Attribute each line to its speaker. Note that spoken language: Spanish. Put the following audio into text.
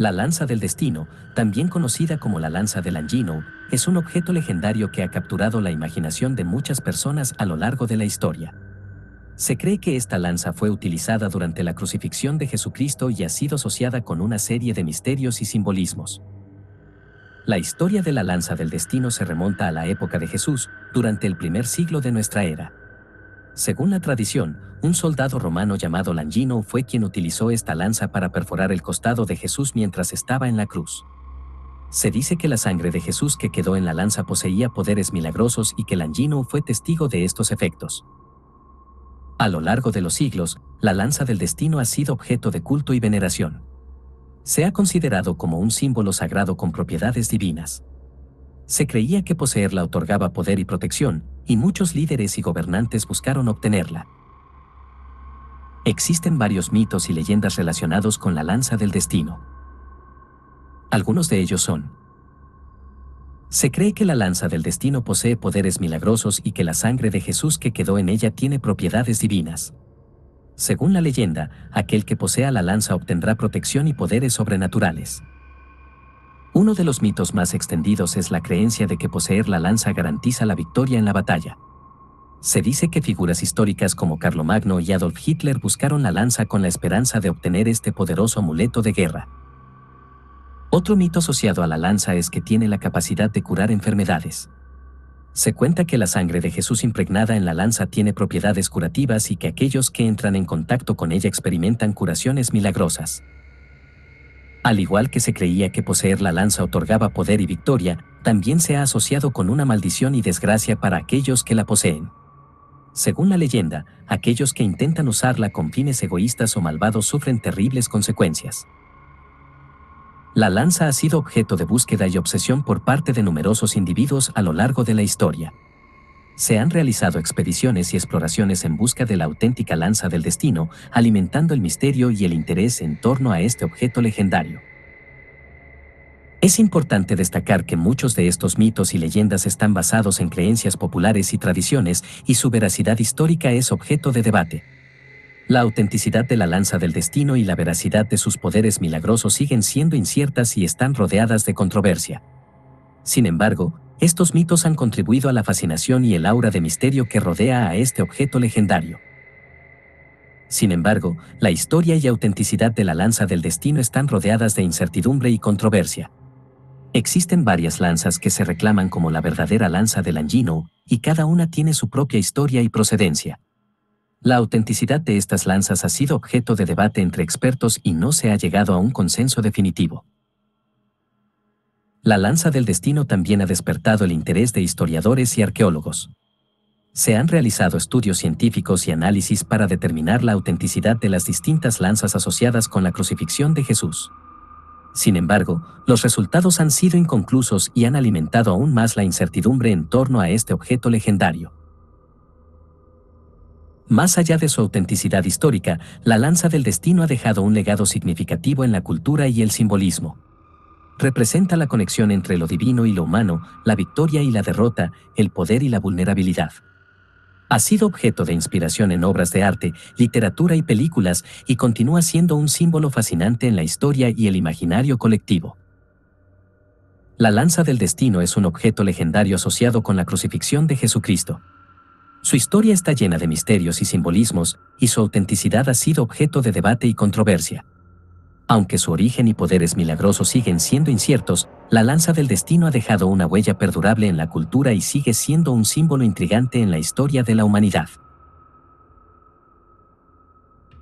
Speaker 1: La lanza del destino, también conocida como la lanza de Langino, es un objeto legendario que ha capturado la imaginación de muchas personas a lo largo de la historia. Se cree que esta lanza fue utilizada durante la crucifixión de Jesucristo y ha sido asociada con una serie de misterios y simbolismos. La historia de la lanza del destino se remonta a la época de Jesús, durante el primer siglo de nuestra era. Según la tradición, un soldado romano llamado Langino fue quien utilizó esta lanza para perforar el costado de Jesús mientras estaba en la cruz. Se dice que la sangre de Jesús que quedó en la lanza poseía poderes milagrosos y que Langino fue testigo de estos efectos. A lo largo de los siglos, la lanza del destino ha sido objeto de culto y veneración. Se ha considerado como un símbolo sagrado con propiedades divinas. Se creía que poseerla otorgaba poder y protección, y muchos líderes y gobernantes buscaron obtenerla. Existen varios mitos y leyendas relacionados con la lanza del destino. Algunos de ellos son. Se cree que la lanza del destino posee poderes milagrosos y que la sangre de Jesús que quedó en ella tiene propiedades divinas. Según la leyenda, aquel que posea la lanza obtendrá protección y poderes sobrenaturales. Uno de los mitos más extendidos es la creencia de que poseer la lanza garantiza la victoria en la batalla. Se dice que figuras históricas como Carlomagno y Adolf Hitler buscaron la lanza con la esperanza de obtener este poderoso amuleto de guerra. Otro mito asociado a la lanza es que tiene la capacidad de curar enfermedades. Se cuenta que la sangre de Jesús impregnada en la lanza tiene propiedades curativas y que aquellos que entran en contacto con ella experimentan curaciones milagrosas. Al igual que se creía que poseer la lanza otorgaba poder y victoria, también se ha asociado con una maldición y desgracia para aquellos que la poseen. Según la leyenda, aquellos que intentan usarla con fines egoístas o malvados sufren terribles consecuencias. La lanza ha sido objeto de búsqueda y obsesión por parte de numerosos individuos a lo largo de la historia se han realizado expediciones y exploraciones en busca de la auténtica lanza del destino, alimentando el misterio y el interés en torno a este objeto legendario. Es importante destacar que muchos de estos mitos y leyendas están basados en creencias populares y tradiciones, y su veracidad histórica es objeto de debate. La autenticidad de la lanza del destino y la veracidad de sus poderes milagrosos siguen siendo inciertas y están rodeadas de controversia. Sin embargo, estos mitos han contribuido a la fascinación y el aura de misterio que rodea a este objeto legendario. Sin embargo, la historia y autenticidad de la lanza del destino están rodeadas de incertidumbre y controversia. Existen varias lanzas que se reclaman como la verdadera lanza del Angino, y cada una tiene su propia historia y procedencia. La autenticidad de estas lanzas ha sido objeto de debate entre expertos y no se ha llegado a un consenso definitivo. La lanza del destino también ha despertado el interés de historiadores y arqueólogos. Se han realizado estudios científicos y análisis para determinar la autenticidad de las distintas lanzas asociadas con la crucifixión de Jesús. Sin embargo, los resultados han sido inconclusos y han alimentado aún más la incertidumbre en torno a este objeto legendario. Más allá de su autenticidad histórica, la lanza del destino ha dejado un legado significativo en la cultura y el simbolismo representa la conexión entre lo divino y lo humano, la victoria y la derrota, el poder y la vulnerabilidad. Ha sido objeto de inspiración en obras de arte, literatura y películas y continúa siendo un símbolo fascinante en la historia y el imaginario colectivo. La lanza del destino es un objeto legendario asociado con la crucifixión de Jesucristo. Su historia está llena de misterios y simbolismos, y su autenticidad ha sido objeto de debate y controversia. Aunque su origen y poderes milagrosos siguen siendo inciertos, la lanza del destino ha dejado una huella perdurable en la cultura y sigue siendo un símbolo intrigante en la historia de la humanidad.